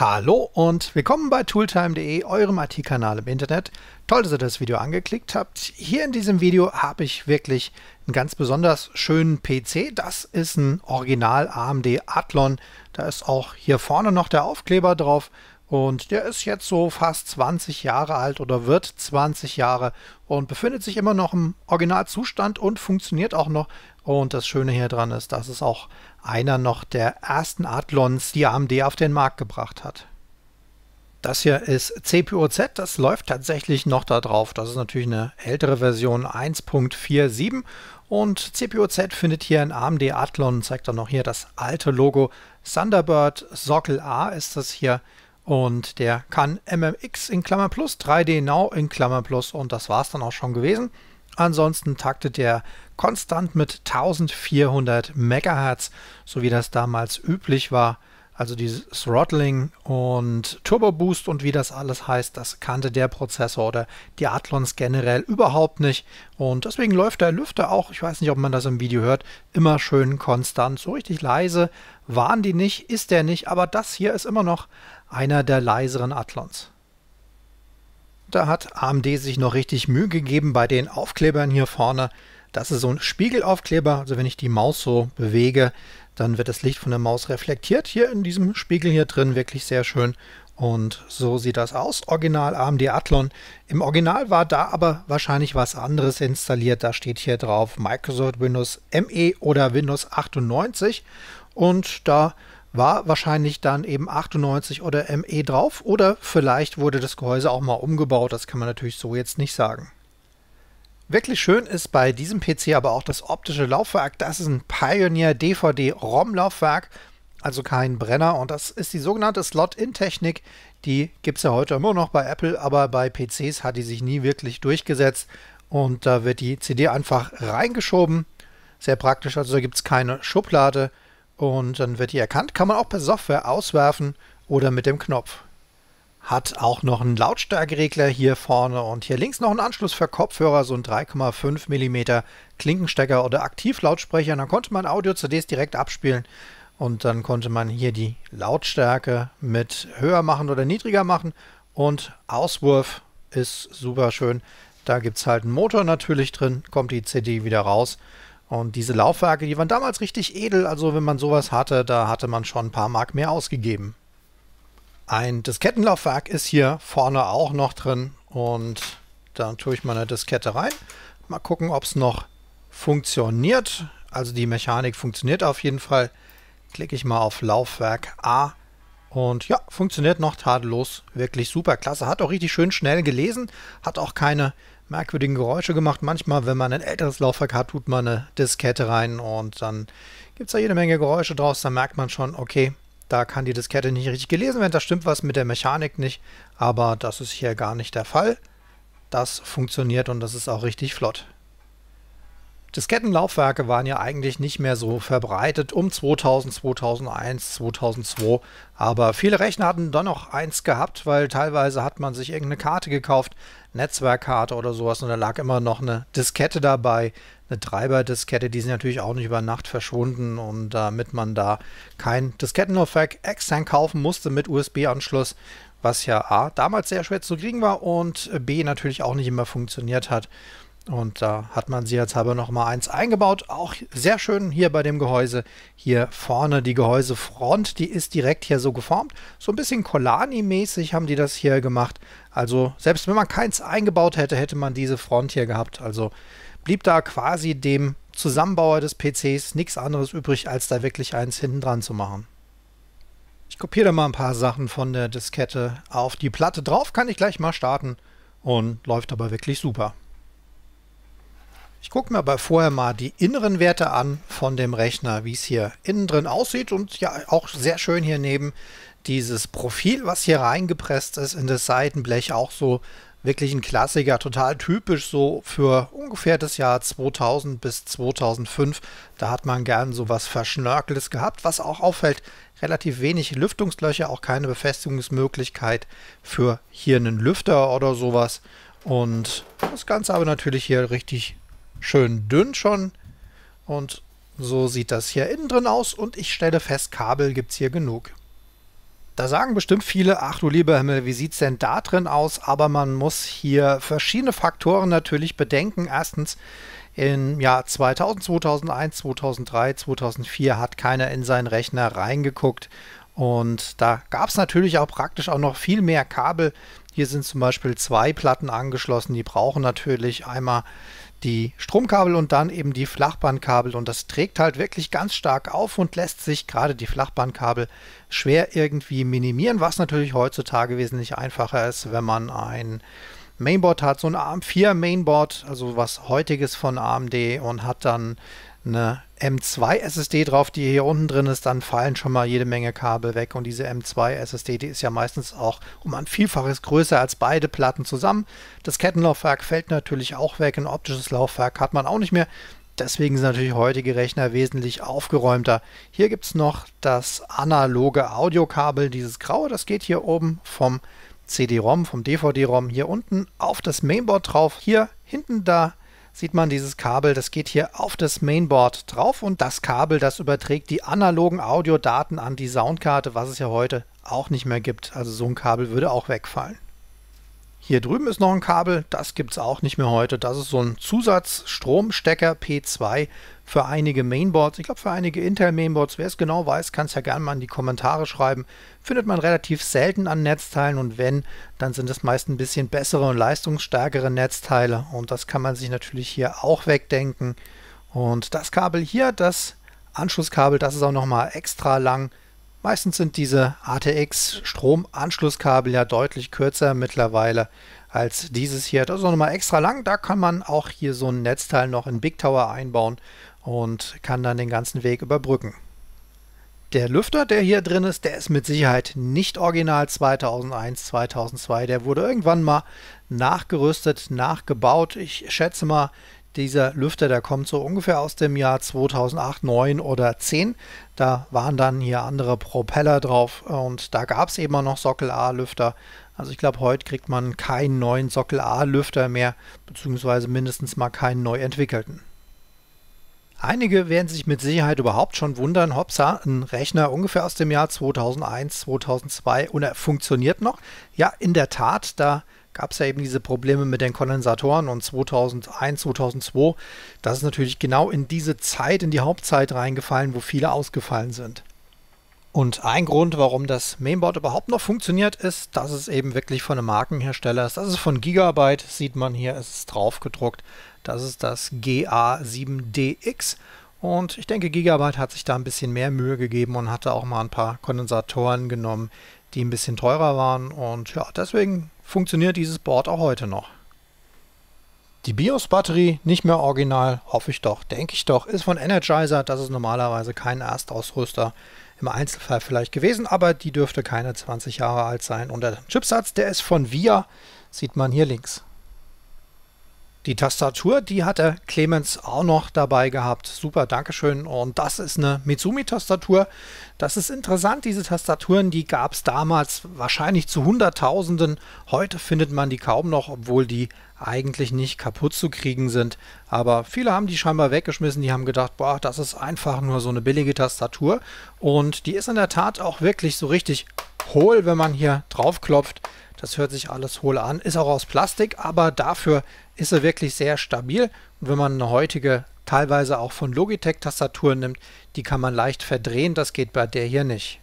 Hallo und willkommen bei tooltime.de, eurem IT-Kanal im Internet. Toll, dass ihr das Video angeklickt habt. Hier in diesem Video habe ich wirklich einen ganz besonders schönen PC. Das ist ein Original AMD Athlon. Da ist auch hier vorne noch der Aufkleber drauf. Und der ist jetzt so fast 20 Jahre alt oder wird 20 Jahre und befindet sich immer noch im Originalzustand und funktioniert auch noch und das Schöne hier dran ist, dass es auch einer noch der ersten Adlons, die AMD auf den Markt gebracht hat. Das hier ist CPU-Z, das läuft tatsächlich noch da drauf. Das ist natürlich eine ältere Version 1.47 und CPU-Z findet hier in AMD Athlon, zeigt dann noch hier das alte Logo. Thunderbird Sockel A ist das hier und der kann MMX in Klammer plus, 3D Now in Klammer plus und das war es dann auch schon gewesen. Ansonsten taktet er konstant mit 1400 MHz, so wie das damals üblich war. Also dieses Throttling und Turbo Boost und wie das alles heißt, das kannte der Prozessor oder die Athlons generell überhaupt nicht. Und deswegen läuft der Lüfter auch, ich weiß nicht, ob man das im Video hört, immer schön konstant. So richtig leise waren die nicht, ist der nicht, aber das hier ist immer noch einer der leiseren Athlons. Da hat AMD sich noch richtig Mühe gegeben bei den Aufklebern hier vorne. Das ist so ein Spiegelaufkleber, also wenn ich die Maus so bewege, dann wird das Licht von der Maus reflektiert. Hier in diesem Spiegel hier drin, wirklich sehr schön. Und so sieht das aus, Original AMD Athlon. Im Original war da aber wahrscheinlich was anderes installiert. Da steht hier drauf Microsoft Windows ME oder Windows 98. Und da war wahrscheinlich dann eben 98 oder ME drauf oder vielleicht wurde das Gehäuse auch mal umgebaut, das kann man natürlich so jetzt nicht sagen. Wirklich schön ist bei diesem PC aber auch das optische Laufwerk. Das ist ein Pioneer DVD-ROM-Laufwerk, also kein Brenner. Und das ist die sogenannte Slot-In-Technik. Die gibt es ja heute immer noch bei Apple, aber bei PCs hat die sich nie wirklich durchgesetzt. Und da wird die CD einfach reingeschoben. Sehr praktisch, also da gibt es keine Schublade und dann wird die erkannt, kann man auch per Software auswerfen oder mit dem Knopf. Hat auch noch einen Lautstärkeregler hier vorne und hier links noch einen Anschluss für Kopfhörer, so ein 3,5 mm Klinkenstecker oder Aktivlautsprecher. Dann konnte man Audio-CDs direkt abspielen und dann konnte man hier die Lautstärke mit höher machen oder niedriger machen. Und Auswurf ist super schön. Da gibt es halt einen Motor natürlich drin, kommt die CD wieder raus und diese Laufwerke, die waren damals richtig edel, also wenn man sowas hatte, da hatte man schon ein paar Mark mehr ausgegeben. Ein Diskettenlaufwerk ist hier vorne auch noch drin und dann tue ich mal eine Diskette rein. Mal gucken, ob es noch funktioniert. Also die Mechanik funktioniert auf jeden Fall. Klicke ich mal auf Laufwerk A und ja, funktioniert noch tadellos. Wirklich super klasse. Hat auch richtig schön schnell gelesen. Hat auch keine merkwürdigen Geräusche gemacht. Manchmal, wenn man ein älteres Laufwerk hat, tut man eine Diskette rein und dann gibt es da jede Menge Geräusche draus. Dann merkt man schon, okay, da kann die Diskette nicht richtig gelesen werden. Da stimmt was mit der Mechanik nicht, aber das ist hier gar nicht der Fall. Das funktioniert und das ist auch richtig flott. Diskettenlaufwerke waren ja eigentlich nicht mehr so verbreitet um 2000, 2001, 2002. Aber viele Rechner hatten dann noch eins gehabt, weil teilweise hat man sich irgendeine Karte gekauft, Netzwerkkarte oder sowas, und da lag immer noch eine Diskette dabei, eine Treiberdiskette. Die sind natürlich auch nicht über Nacht verschwunden. Und damit man da kein Diskettenlaufwerk extern kaufen musste mit USB-Anschluss, was ja A, damals sehr schwer zu kriegen war und B, natürlich auch nicht immer funktioniert hat und da hat man sie jetzt aber nochmal eins eingebaut. Auch sehr schön hier bei dem Gehäuse. Hier vorne die Gehäusefront, die ist direkt hier so geformt. So ein bisschen Colani-mäßig haben die das hier gemacht. Also selbst wenn man keins eingebaut hätte, hätte man diese Front hier gehabt. Also blieb da quasi dem Zusammenbauer des PCs nichts anderes übrig, als da wirklich eins hinten dran zu machen. Ich kopiere da mal ein paar Sachen von der Diskette auf die Platte drauf, kann ich gleich mal starten und läuft aber wirklich super. Ich gucke mir aber vorher mal die inneren Werte an von dem Rechner, wie es hier innen drin aussieht und ja auch sehr schön hier neben dieses Profil, was hier reingepresst ist in das Seitenblech, auch so wirklich ein Klassiker, total typisch so für ungefähr das Jahr 2000 bis 2005. Da hat man gern so was Verschnörkeltes gehabt, was auch auffällt. Relativ wenig Lüftungslöcher, auch keine Befestigungsmöglichkeit für hier einen Lüfter oder sowas. Und das Ganze aber natürlich hier richtig schön dünn schon. Und so sieht das hier innen drin aus und ich stelle fest, Kabel gibt es hier genug. Da sagen bestimmt viele, ach du lieber Himmel, wie sieht es denn da drin aus? Aber man muss hier verschiedene Faktoren natürlich bedenken. Erstens, im Jahr 2000, 2001, 2003, 2004 hat keiner in seinen Rechner reingeguckt. Und da gab es natürlich auch praktisch auch noch viel mehr Kabel. Hier sind zum Beispiel zwei Platten angeschlossen. Die brauchen natürlich einmal die Stromkabel und dann eben die Flachbandkabel und das trägt halt wirklich ganz stark auf und lässt sich gerade die Flachbandkabel schwer irgendwie minimieren, was natürlich heutzutage wesentlich einfacher ist, wenn man ein Mainboard hat, so ein ARM4 Mainboard, also was heutiges von AMD und hat dann eine M2 SSD drauf, die hier unten drin ist, dann fallen schon mal jede Menge Kabel weg. Und diese M2 SSD, die ist ja meistens auch um ein Vielfaches größer als beide Platten zusammen. Das Kettenlaufwerk fällt natürlich auch weg, ein optisches Laufwerk hat man auch nicht mehr. Deswegen sind natürlich heutige Rechner wesentlich aufgeräumter. Hier gibt es noch das analoge Audiokabel, dieses graue, das geht hier oben vom CD-ROM, vom DVD-ROM hier unten auf das Mainboard drauf. Hier hinten da sieht man dieses Kabel, das geht hier auf das Mainboard drauf und das Kabel, das überträgt die analogen Audiodaten an die Soundkarte, was es ja heute auch nicht mehr gibt. Also so ein Kabel würde auch wegfallen. Hier drüben ist noch ein Kabel, das gibt es auch nicht mehr heute. Das ist so ein Zusatzstromstecker P2 für einige Mainboards. Ich glaube für einige Intel-Mainboards. Wer es genau weiß, kann es ja gerne mal in die Kommentare schreiben. Findet man relativ selten an Netzteilen und wenn, dann sind es meist ein bisschen bessere und leistungsstärkere Netzteile. Und das kann man sich natürlich hier auch wegdenken. Und das Kabel hier, das Anschlusskabel, das ist auch nochmal extra lang Meistens sind diese ATX-Stromanschlusskabel ja deutlich kürzer mittlerweile als dieses hier. Das ist auch nochmal extra lang. Da kann man auch hier so ein Netzteil noch in Big Tower einbauen und kann dann den ganzen Weg überbrücken. Der Lüfter, der hier drin ist, der ist mit Sicherheit nicht original 2001, 2002. Der wurde irgendwann mal nachgerüstet, nachgebaut. Ich schätze mal, dieser Lüfter, der kommt so ungefähr aus dem Jahr 2008, 9 oder 10. Da waren dann hier andere Propeller drauf äh, und da gab es eben auch noch Sockel-A-Lüfter. Also ich glaube, heute kriegt man keinen neuen Sockel-A-Lüfter mehr, beziehungsweise mindestens mal keinen neu entwickelten. Einige werden sich mit Sicherheit überhaupt schon wundern, hopsa, ein Rechner ungefähr aus dem Jahr 2001, 2002 und er funktioniert noch. Ja, in der Tat, da gab es ja eben diese Probleme mit den Kondensatoren und 2001, 2002, das ist natürlich genau in diese Zeit, in die Hauptzeit reingefallen, wo viele ausgefallen sind. Und ein Grund, warum das Mainboard überhaupt noch funktioniert, ist, dass es eben wirklich von einem Markenhersteller ist. Das ist von Gigabyte, sieht man hier, ist es drauf gedruckt. Das ist das GA7DX. Und ich denke, Gigabyte hat sich da ein bisschen mehr Mühe gegeben und hatte auch mal ein paar Kondensatoren genommen, die ein bisschen teurer waren. Und ja, deswegen funktioniert dieses Board auch heute noch. Die BIOS-Batterie, nicht mehr original, hoffe ich doch, denke ich doch, ist von Energizer. Das ist normalerweise kein Erstausrüster, im Einzelfall vielleicht gewesen, aber die dürfte keine 20 Jahre alt sein. Und der Chipsatz, der ist von VIA, sieht man hier links. Die Tastatur, die hatte Clemens auch noch dabei gehabt. Super, Dankeschön. Und das ist eine Mitsumi-Tastatur. Das ist interessant, diese Tastaturen, die gab es damals wahrscheinlich zu Hunderttausenden. Heute findet man die kaum noch, obwohl die eigentlich nicht kaputt zu kriegen sind. Aber viele haben die scheinbar weggeschmissen. Die haben gedacht, boah, das ist einfach nur so eine billige Tastatur. Und die ist in der Tat auch wirklich so richtig hohl, wenn man hier draufklopft. Das hört sich alles hohl an, ist auch aus Plastik, aber dafür ist er wirklich sehr stabil. Und wenn man eine heutige, teilweise auch von Logitech-Tastatur nimmt, die kann man leicht verdrehen, das geht bei der hier nicht.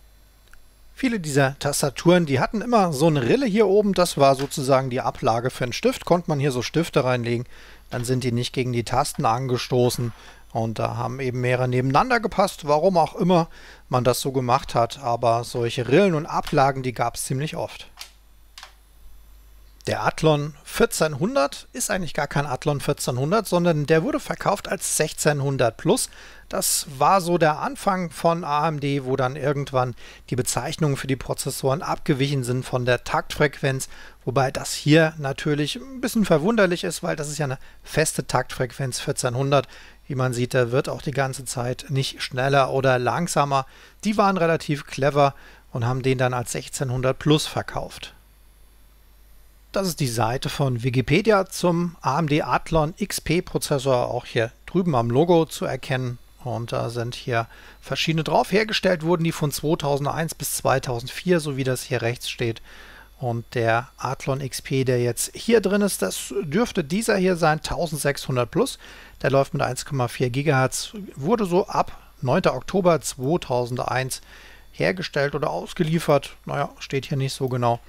Viele dieser Tastaturen, die hatten immer so eine Rille hier oben, das war sozusagen die Ablage für einen Stift, konnte man hier so Stifte reinlegen, dann sind die nicht gegen die Tasten angestoßen und da haben eben mehrere nebeneinander gepasst, warum auch immer man das so gemacht hat, aber solche Rillen und Ablagen, die gab es ziemlich oft. Der Athlon 1400 ist eigentlich gar kein Athlon 1400, sondern der wurde verkauft als 1600 Plus. Das war so der Anfang von AMD, wo dann irgendwann die Bezeichnungen für die Prozessoren abgewichen sind von der Taktfrequenz, wobei das hier natürlich ein bisschen verwunderlich ist, weil das ist ja eine feste Taktfrequenz 1400. Wie man sieht, da wird auch die ganze Zeit nicht schneller oder langsamer. Die waren relativ clever und haben den dann als 1600 Plus verkauft. Das ist die Seite von Wikipedia zum AMD Athlon XP Prozessor, auch hier drüben am Logo zu erkennen. Und da sind hier verschiedene drauf. Hergestellt wurden die von 2001 bis 2004, so wie das hier rechts steht. Und der Athlon XP, der jetzt hier drin ist, das dürfte dieser hier sein, 1600 Plus. Der läuft mit 1,4 GHz, wurde so ab 9. Oktober 2001 hergestellt oder ausgeliefert. Naja, steht hier nicht so genau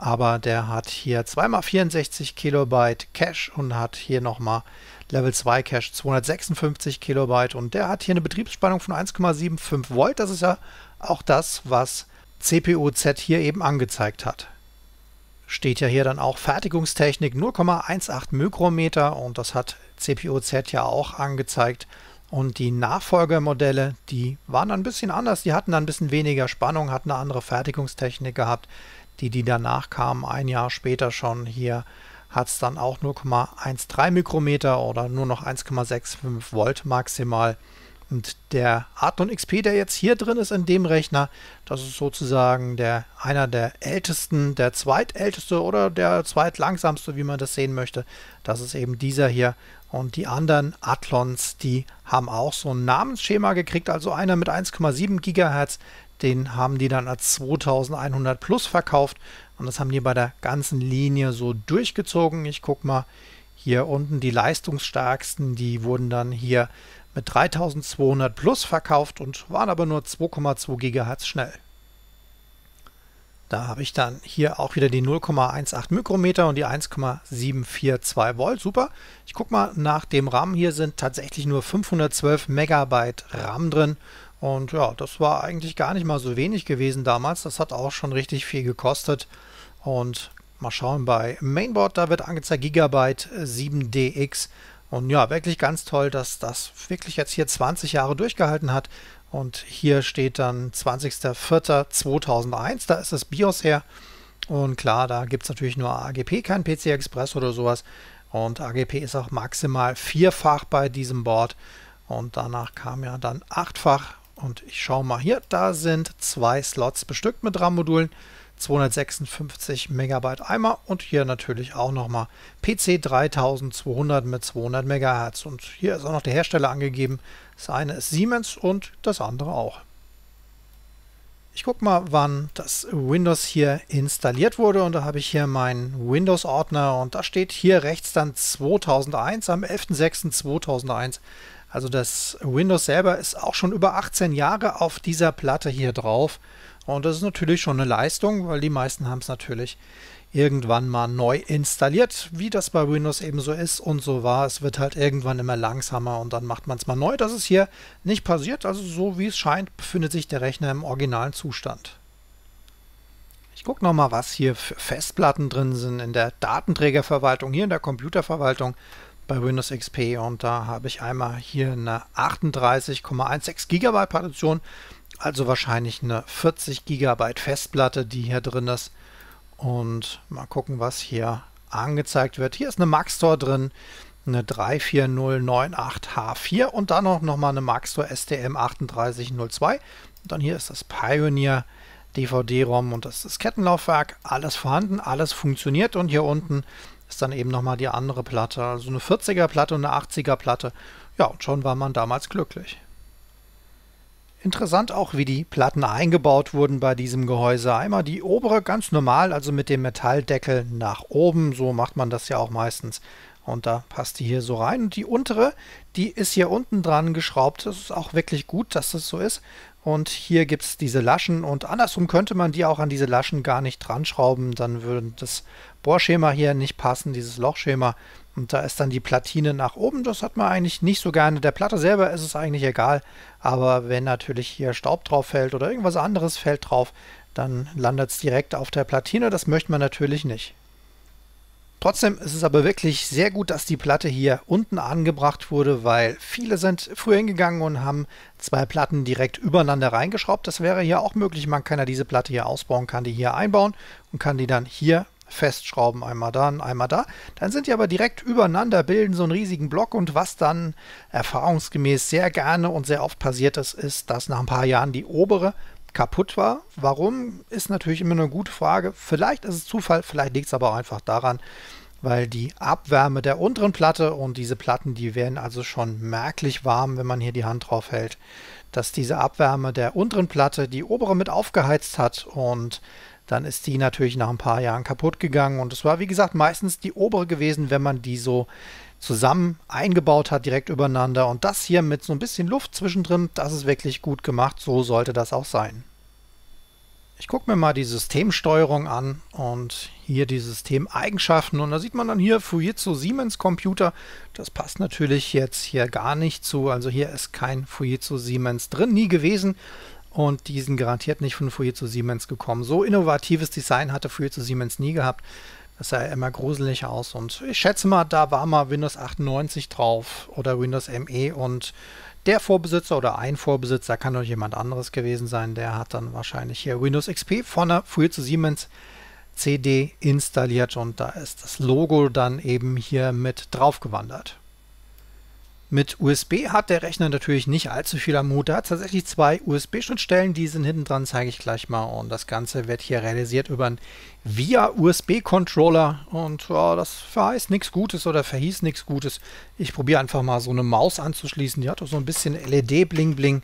aber der hat hier zweimal 64 Kilobyte Cache und hat hier nochmal Level 2 Cache 256 Kilobyte und der hat hier eine Betriebsspannung von 1,75 Volt. Das ist ja auch das, was CPU-Z hier eben angezeigt hat. Steht ja hier dann auch Fertigungstechnik 0,18 Mikrometer und das hat CPU-Z ja auch angezeigt. Und die Nachfolgermodelle, die waren dann ein bisschen anders, die hatten dann ein bisschen weniger Spannung, hatten eine andere Fertigungstechnik gehabt die, die danach kamen, ein Jahr später schon hier, hat es dann auch 0,13 Mikrometer oder nur noch 1,65 Volt maximal. Und der Atlon XP, der jetzt hier drin ist in dem Rechner, das ist sozusagen der einer der ältesten, der zweitälteste oder der zweitlangsamste, wie man das sehen möchte. Das ist eben dieser hier. Und die anderen Atlons, die haben auch so ein Namensschema gekriegt. Also einer mit 1,7 GHz, den haben die dann als 2100 plus verkauft und das haben die bei der ganzen Linie so durchgezogen. Ich gucke mal hier unten die leistungsstärksten, die wurden dann hier mit 3200 plus verkauft und waren aber nur 2,2 GHz schnell. Da habe ich dann hier auch wieder die 0,18 Mikrometer und die 1,742 Volt. Super. Ich gucke mal nach dem RAM. Hier sind tatsächlich nur 512 Megabyte RAM drin und ja, das war eigentlich gar nicht mal so wenig gewesen damals. Das hat auch schon richtig viel gekostet. Und mal schauen bei Mainboard, da wird angezeigt Gigabyte 7DX. Äh, Und ja, wirklich ganz toll, dass das wirklich jetzt hier 20 Jahre durchgehalten hat. Und hier steht dann 20.04.2001, da ist das BIOS her. Und klar, da gibt es natürlich nur AGP, kein PC Express oder sowas. Und AGP ist auch maximal vierfach bei diesem Board. Und danach kam ja dann achtfach und ich schaue mal hier, da sind zwei Slots bestückt mit RAM-Modulen, 256 MB einmal und hier natürlich auch nochmal PC 3200 mit 200 MHz. Und hier ist auch noch der Hersteller angegeben. Das eine ist Siemens und das andere auch. Ich gucke mal, wann das Windows hier installiert wurde und da habe ich hier meinen Windows-Ordner und da steht hier rechts dann 2001, am 11.06.2001 also das Windows selber ist auch schon über 18 Jahre auf dieser Platte hier drauf. Und das ist natürlich schon eine Leistung, weil die meisten haben es natürlich irgendwann mal neu installiert, wie das bei Windows eben so ist und so war. Es wird halt irgendwann immer langsamer und dann macht man es mal neu. Das ist hier nicht passiert, also so wie es scheint, befindet sich der Rechner im originalen Zustand. Ich gucke nochmal, was hier für Festplatten drin sind in der Datenträgerverwaltung, hier in der Computerverwaltung bei Windows XP und da habe ich einmal hier eine 38,16 GB Partition, also wahrscheinlich eine 40 GB Festplatte, die hier drin ist. Und mal gucken, was hier angezeigt wird. Hier ist eine Maxtor drin, eine 34098H4 und dann auch noch mal eine Maxtor STM 3802. Und dann hier ist das Pioneer DVD-ROM und das Kettenlaufwerk. Alles vorhanden, alles funktioniert und hier unten ist dann eben nochmal die andere Platte. Also eine 40er Platte und eine 80er Platte. Ja, und schon war man damals glücklich. Interessant auch, wie die Platten eingebaut wurden bei diesem Gehäuse. Einmal die obere ganz normal, also mit dem Metalldeckel nach oben. So macht man das ja auch meistens. Und da passt die hier so rein. Und die untere, die ist hier unten dran geschraubt. Das ist auch wirklich gut, dass das so ist. Und hier gibt es diese Laschen. Und andersrum könnte man die auch an diese Laschen gar nicht dran schrauben. Dann würde das Bohrschema hier nicht passen, dieses Lochschema. Und da ist dann die Platine nach oben. Das hat man eigentlich nicht so gerne. Der Platte selber ist es eigentlich egal. Aber wenn natürlich hier Staub drauf fällt oder irgendwas anderes fällt drauf, dann landet es direkt auf der Platine. Das möchte man natürlich nicht. Trotzdem ist es aber wirklich sehr gut, dass die Platte hier unten angebracht wurde, weil viele sind früher hingegangen und haben zwei Platten direkt übereinander reingeschraubt. Das wäre hier auch möglich. Man kann ja diese Platte hier ausbauen, kann die hier einbauen und kann die dann hier festschrauben, einmal dann, einmal da. Dann sind die aber direkt übereinander, bilden so einen riesigen Block und was dann erfahrungsgemäß sehr gerne und sehr oft passiert ist, ist, dass nach ein paar Jahren die obere kaputt war. Warum ist natürlich immer eine gute Frage. Vielleicht ist es Zufall, vielleicht liegt es aber auch einfach daran, weil die Abwärme der unteren Platte und diese Platten, die werden also schon merklich warm, wenn man hier die Hand drauf hält, dass diese Abwärme der unteren Platte die obere mit aufgeheizt hat und dann ist die natürlich nach ein paar Jahren kaputt gegangen. Und es war, wie gesagt, meistens die obere gewesen, wenn man die so zusammen eingebaut hat, direkt übereinander. Und das hier mit so ein bisschen Luft zwischendrin, das ist wirklich gut gemacht. So sollte das auch sein. Ich gucke mir mal die Systemsteuerung an und hier die Systemeigenschaften. Und da sieht man dann hier Fujitsu Siemens Computer. Das passt natürlich jetzt hier gar nicht zu. Also hier ist kein Fujitsu Siemens drin, nie gewesen und die sind garantiert nicht von Fujitsu Siemens gekommen. So innovatives Design hatte Fujitsu Siemens nie gehabt. Das sah immer gruselig aus und ich schätze mal, da war mal Windows 98 drauf oder Windows ME und der Vorbesitzer oder ein Vorbesitzer kann doch jemand anderes gewesen sein, der hat dann wahrscheinlich hier Windows XP von der Fujitsu Siemens CD installiert und da ist das Logo dann eben hier mit drauf gewandert. Mit USB hat der Rechner natürlich nicht allzu viel am Hut. Er hat tatsächlich zwei USB-Schnittstellen, die sind hinten dran, zeige ich gleich mal. Und das Ganze wird hier realisiert über einen via USB-Controller. Und ja, das verheißt nichts Gutes oder verhieß nichts Gutes. Ich probiere einfach mal so eine Maus anzuschließen. Die hat auch so ein bisschen LED-Bling-Bling.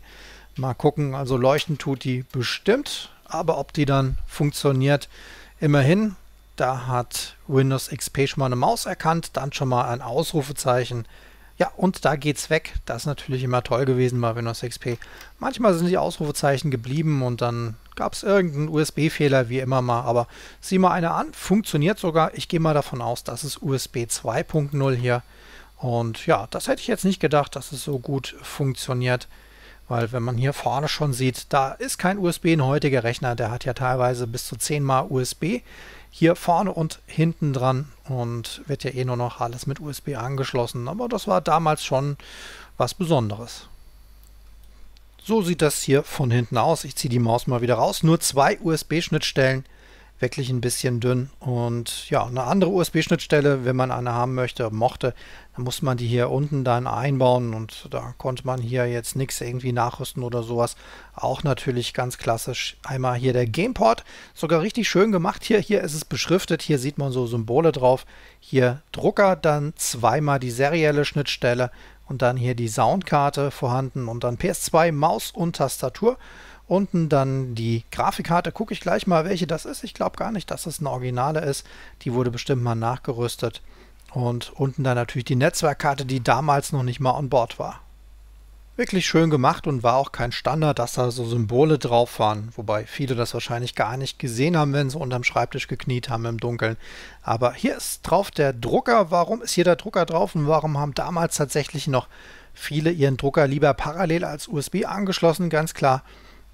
Mal gucken, also leuchten tut die bestimmt. Aber ob die dann funktioniert, immerhin. Da hat Windows XP schon mal eine Maus erkannt, dann schon mal ein Ausrufezeichen ja, und da geht's weg. Das ist natürlich immer toll gewesen bei Windows XP. Manchmal sind die Ausrufezeichen geblieben und dann gab es irgendeinen USB-Fehler, wie immer mal. Aber sieh mal einer an, funktioniert sogar. Ich gehe mal davon aus, das ist USB 2.0 hier. Und ja, das hätte ich jetzt nicht gedacht, dass es so gut funktioniert. Weil wenn man hier vorne schon sieht, da ist kein USB ein heutiger Rechner. Der hat ja teilweise bis zu 10 mal USB hier vorne und hinten dran und wird ja eh nur noch alles mit USB angeschlossen. Aber das war damals schon was Besonderes. So sieht das hier von hinten aus. Ich ziehe die Maus mal wieder raus. Nur zwei USB-Schnittstellen wirklich ein bisschen dünn. Und ja, eine andere USB-Schnittstelle, wenn man eine haben möchte, mochte, dann muss man die hier unten dann einbauen und da konnte man hier jetzt nichts irgendwie nachrüsten oder sowas. Auch natürlich ganz klassisch einmal hier der Gameport, sogar richtig schön gemacht hier. Hier ist es beschriftet, hier sieht man so Symbole drauf. Hier Drucker, dann zweimal die serielle Schnittstelle und dann hier die Soundkarte vorhanden und dann PS2, Maus und Tastatur. Unten dann die Grafikkarte. Gucke ich gleich mal, welche das ist. Ich glaube gar nicht, dass das eine Originale ist. Die wurde bestimmt mal nachgerüstet. Und unten dann natürlich die Netzwerkkarte, die damals noch nicht mal on Board war. Wirklich schön gemacht und war auch kein Standard, dass da so Symbole drauf waren. Wobei viele das wahrscheinlich gar nicht gesehen haben, wenn sie unterm Schreibtisch gekniet haben im Dunkeln. Aber hier ist drauf der Drucker. Warum ist hier der Drucker drauf und warum haben damals tatsächlich noch viele ihren Drucker lieber parallel als USB angeschlossen? Ganz klar,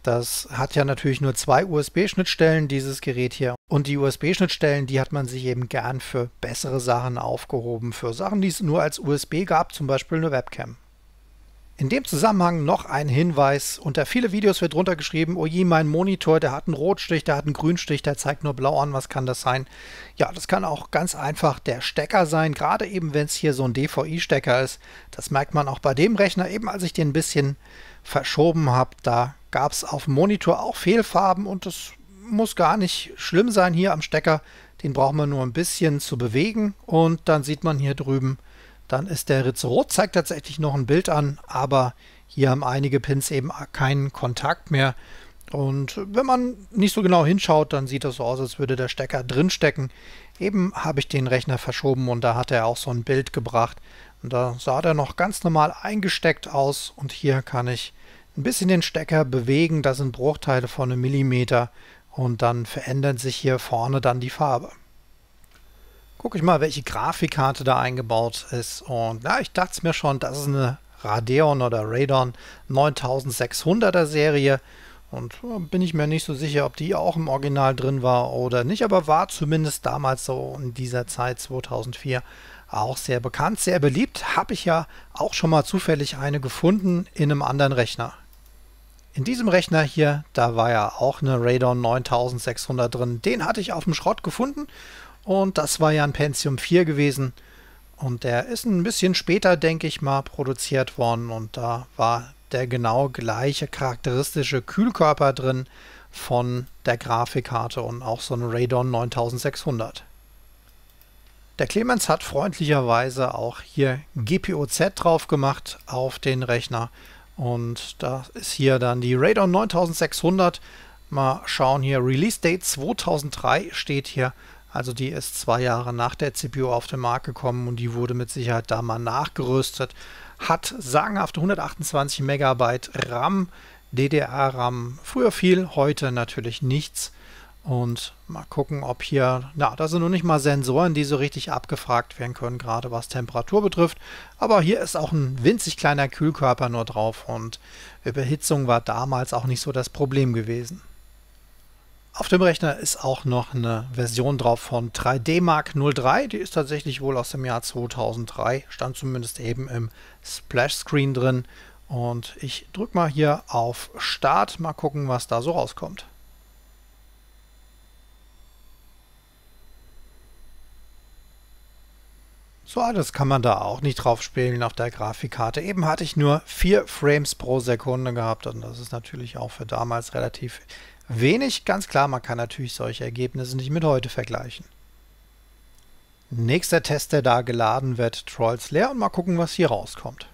das hat ja natürlich nur zwei USB-Schnittstellen, dieses Gerät hier. Und die USB-Schnittstellen, die hat man sich eben gern für bessere Sachen aufgehoben, für Sachen, die es nur als USB gab, zum Beispiel eine Webcam. In dem Zusammenhang noch ein Hinweis. Unter viele Videos wird drunter geschrieben, oje, oh mein Monitor, der hat einen Rotstich, der hat einen Grünstich, der zeigt nur blau an, was kann das sein? Ja, das kann auch ganz einfach der Stecker sein, gerade eben wenn es hier so ein DVI-Stecker ist. Das merkt man auch bei dem Rechner. Eben als ich den ein bisschen verschoben habe, da gab es auf dem Monitor auch Fehlfarben und das muss gar nicht schlimm sein hier am Stecker. Den braucht man nur ein bisschen zu bewegen und dann sieht man hier drüben, dann ist der Ritz rot, zeigt tatsächlich noch ein Bild an, aber hier haben einige Pins eben keinen Kontakt mehr. Und wenn man nicht so genau hinschaut, dann sieht das so aus, als würde der Stecker drin stecken. Eben habe ich den Rechner verschoben und da hat er auch so ein Bild gebracht. Und da sah der noch ganz normal eingesteckt aus und hier kann ich ein bisschen den Stecker bewegen, das sind Bruchteile von einem Millimeter und dann verändern sich hier vorne dann die Farbe. Gucke ich mal, welche Grafikkarte da eingebaut ist und na, ich dachte mir schon, das ist eine Radeon oder Radon 9600er Serie und bin ich mir nicht so sicher, ob die auch im Original drin war oder nicht, aber war zumindest damals so in dieser Zeit 2004 auch sehr bekannt, sehr beliebt. Habe ich ja auch schon mal zufällig eine gefunden in einem anderen Rechner. In diesem Rechner hier, da war ja auch eine Radon 9600 drin. Den hatte ich auf dem Schrott gefunden und das war ja ein Pentium 4 gewesen. Und der ist ein bisschen später, denke ich mal, produziert worden und da war der genau gleiche charakteristische Kühlkörper drin von der Grafikkarte und auch so ein Radon 9600. Der Clemens hat freundlicherweise auch hier GPOZ drauf gemacht auf den Rechner und da ist hier dann die Radon 9600. Mal schauen hier, Release Date 2003 steht hier. Also die ist zwei Jahre nach der CPU auf den Markt gekommen und die wurde mit Sicherheit da mal nachgerüstet. Hat sagenhafte 128 MB RAM, DDR-RAM. Früher viel, heute natürlich nichts. Und mal gucken, ob hier, na, da sind noch nicht mal Sensoren, die so richtig abgefragt werden können, gerade was Temperatur betrifft. Aber hier ist auch ein winzig kleiner Kühlkörper nur drauf und Überhitzung war damals auch nicht so das Problem gewesen. Auf dem Rechner ist auch noch eine Version drauf von 3D Mark 03. Die ist tatsächlich wohl aus dem Jahr 2003, stand zumindest eben im Splash-Screen drin. Und ich drücke mal hier auf Start, mal gucken, was da so rauskommt. So, ah, das kann man da auch nicht drauf spielen auf der Grafikkarte. Eben hatte ich nur 4 Frames pro Sekunde gehabt und das ist natürlich auch für damals relativ wenig. Ganz klar, man kann natürlich solche Ergebnisse nicht mit heute vergleichen. Nächster Test, der da geladen wird, Trolls leer und mal gucken, was hier rauskommt.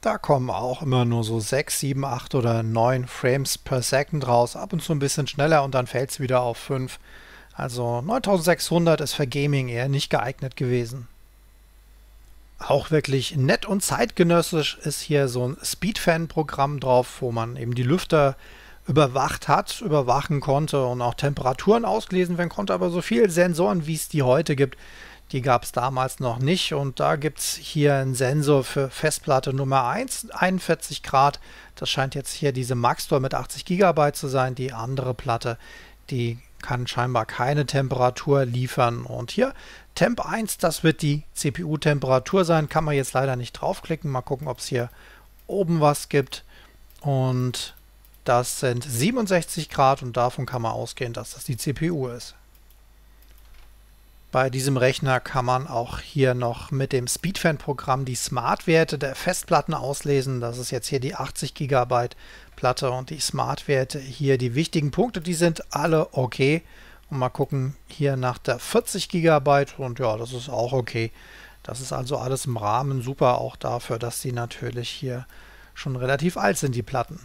Da kommen auch immer nur so 6, 7, 8 oder 9 Frames per Second raus, ab und zu ein bisschen schneller und dann fällt es wieder auf 5. Also 9600 ist für Gaming eher nicht geeignet gewesen. Auch wirklich nett und zeitgenössisch ist hier so ein Speedfan-Programm drauf, wo man eben die Lüfter überwacht hat, überwachen konnte und auch Temperaturen ausgelesen werden konnte. Aber so viele Sensoren, wie es die heute gibt, die gab es damals noch nicht. Und da gibt es hier einen Sensor für Festplatte Nummer 1, 41 Grad. Das scheint jetzt hier diese Maxtor mit 80 GB zu sein. Die andere Platte, die kann scheinbar keine Temperatur liefern. Und hier Temp 1, das wird die CPU-Temperatur sein. Kann man jetzt leider nicht draufklicken. Mal gucken, ob es hier oben was gibt. Und das sind 67 Grad und davon kann man ausgehen, dass das die CPU ist. Bei diesem Rechner kann man auch hier noch mit dem Speedfan-Programm die Smart-Werte der Festplatten auslesen. Das ist jetzt hier die 80 GB Platte und die Smart-Werte hier die wichtigen Punkte. Die sind alle okay. Und mal gucken hier nach der 40 GB und ja, das ist auch okay. Das ist also alles im Rahmen. Super auch dafür, dass die natürlich hier schon relativ alt sind, die Platten.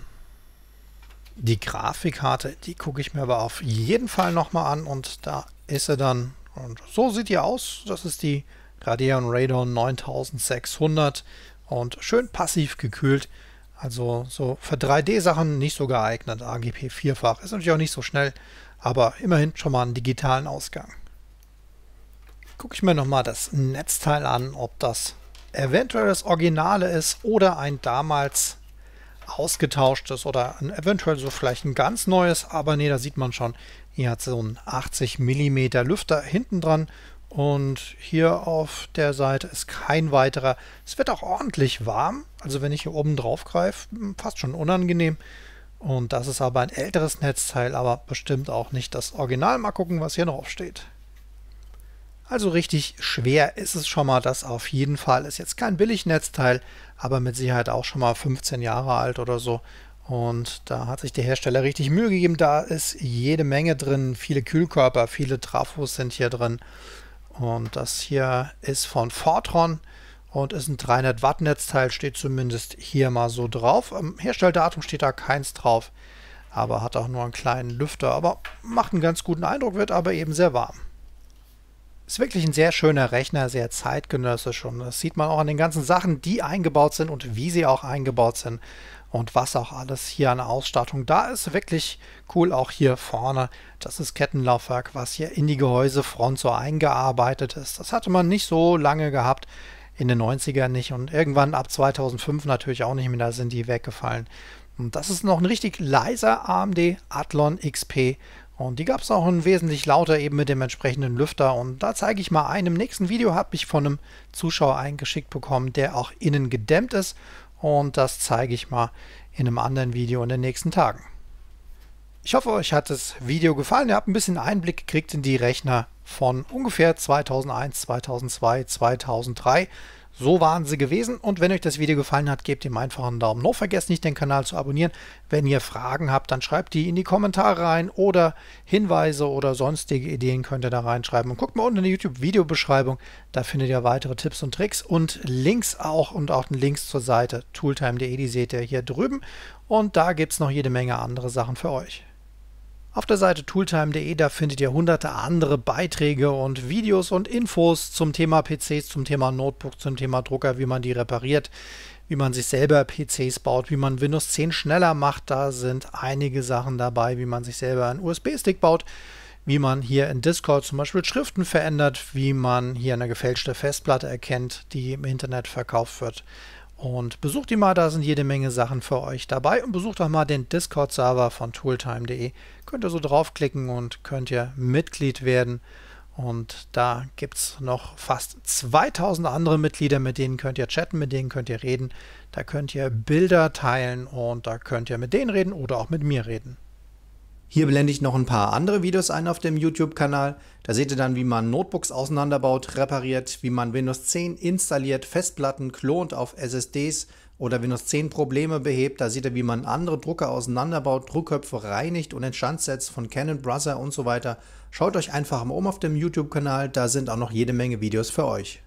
Die Grafikkarte, die gucke ich mir aber auf jeden Fall nochmal an und da ist sie dann und so sieht die aus. Das ist die Gradeon Radon 9600 und schön passiv gekühlt. Also so für 3D-Sachen nicht so geeignet. AGP vierfach ist natürlich auch nicht so schnell, aber immerhin schon mal einen digitalen Ausgang. Gucke ich mir nochmal das Netzteil an, ob das eventuell das Originale ist oder ein damals ausgetauschtes oder ein, eventuell so vielleicht ein ganz neues, aber nee, da sieht man schon, hier hat so einen 80 mm Lüfter hinten dran und hier auf der Seite ist kein weiterer. Es wird auch ordentlich warm, also wenn ich hier oben drauf greife, hm, fast schon unangenehm. Und das ist aber ein älteres Netzteil, aber bestimmt auch nicht das Original. Mal gucken, was hier drauf steht. Also richtig schwer ist es schon mal, das auf jeden Fall. Ist jetzt kein Billignetzteil, aber mit Sicherheit auch schon mal 15 Jahre alt oder so. Und da hat sich der Hersteller richtig Mühe gegeben. Da ist jede Menge drin. Viele Kühlkörper, viele Trafos sind hier drin. Und das hier ist von Fortron und ist ein 300 Watt Netzteil, steht zumindest hier mal so drauf. Am Herstelldatum steht da keins drauf, aber hat auch nur einen kleinen Lüfter, aber macht einen ganz guten Eindruck, wird aber eben sehr warm. Ist wirklich ein sehr schöner Rechner, sehr zeitgenössisch und das sieht man auch an den ganzen Sachen, die eingebaut sind und wie sie auch eingebaut sind und was auch alles hier an Ausstattung da ist. Wirklich cool auch hier vorne. Das ist Kettenlaufwerk, was hier in die Gehäusefront so eingearbeitet ist. Das hatte man nicht so lange gehabt, in den 90ern nicht und irgendwann ab 2005 natürlich auch nicht mehr, da sind die weggefallen. Und das ist noch ein richtig leiser AMD Athlon XP und die gab es auch in wesentlich lauter eben mit dem entsprechenden Lüfter. Und da zeige ich mal ein. Im nächsten Video habe ich von einem Zuschauer eingeschickt bekommen, der auch innen gedämmt ist und das zeige ich mal in einem anderen Video in den nächsten Tagen. Ich hoffe, euch hat das Video gefallen. Ihr habt ein bisschen Einblick gekriegt in die Rechner von ungefähr 2001, 2002, 2003. So waren sie gewesen und wenn euch das Video gefallen hat, gebt ihm einfach einen Daumen hoch. Vergesst nicht, den Kanal zu abonnieren. Wenn ihr Fragen habt, dann schreibt die in die Kommentare rein oder Hinweise oder sonstige Ideen könnt ihr da reinschreiben. Und guckt mal unten in die YouTube-Videobeschreibung, da findet ihr weitere Tipps und Tricks und Links auch und auch den Links zur Seite tooltime.de, die seht ihr hier drüben. Und da gibt es noch jede Menge andere Sachen für euch. Auf der Seite tooltime.de, da findet ihr hunderte andere Beiträge und Videos und Infos zum Thema PCs, zum Thema Notebook, zum Thema Drucker, wie man die repariert, wie man sich selber PCs baut, wie man Windows 10 schneller macht. Da sind einige Sachen dabei, wie man sich selber einen USB-Stick baut, wie man hier in Discord zum Beispiel Schriften verändert, wie man hier eine gefälschte Festplatte erkennt, die im Internet verkauft wird und besucht die mal, da sind jede Menge Sachen für euch dabei. Und besucht auch mal den Discord-Server von tooltime.de. Könnt ihr so draufklicken und könnt ihr Mitglied werden. Und da gibt es noch fast 2000 andere Mitglieder, mit denen könnt ihr chatten, mit denen könnt ihr reden. Da könnt ihr Bilder teilen und da könnt ihr mit denen reden oder auch mit mir reden. Hier blende ich noch ein paar andere Videos ein auf dem YouTube-Kanal. Da seht ihr dann, wie man Notebooks auseinanderbaut, repariert, wie man Windows 10 installiert, Festplatten klont auf SSDs oder Windows 10 Probleme behebt. Da seht ihr, wie man andere Drucker auseinanderbaut, Druckköpfe reinigt und instandsetzt von Canon, Brother und so weiter. Schaut euch einfach mal um auf dem YouTube-Kanal, da sind auch noch jede Menge Videos für euch.